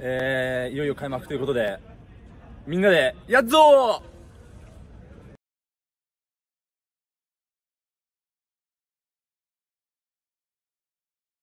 えー、いよいよ開幕ということで、みんなで、やっぞー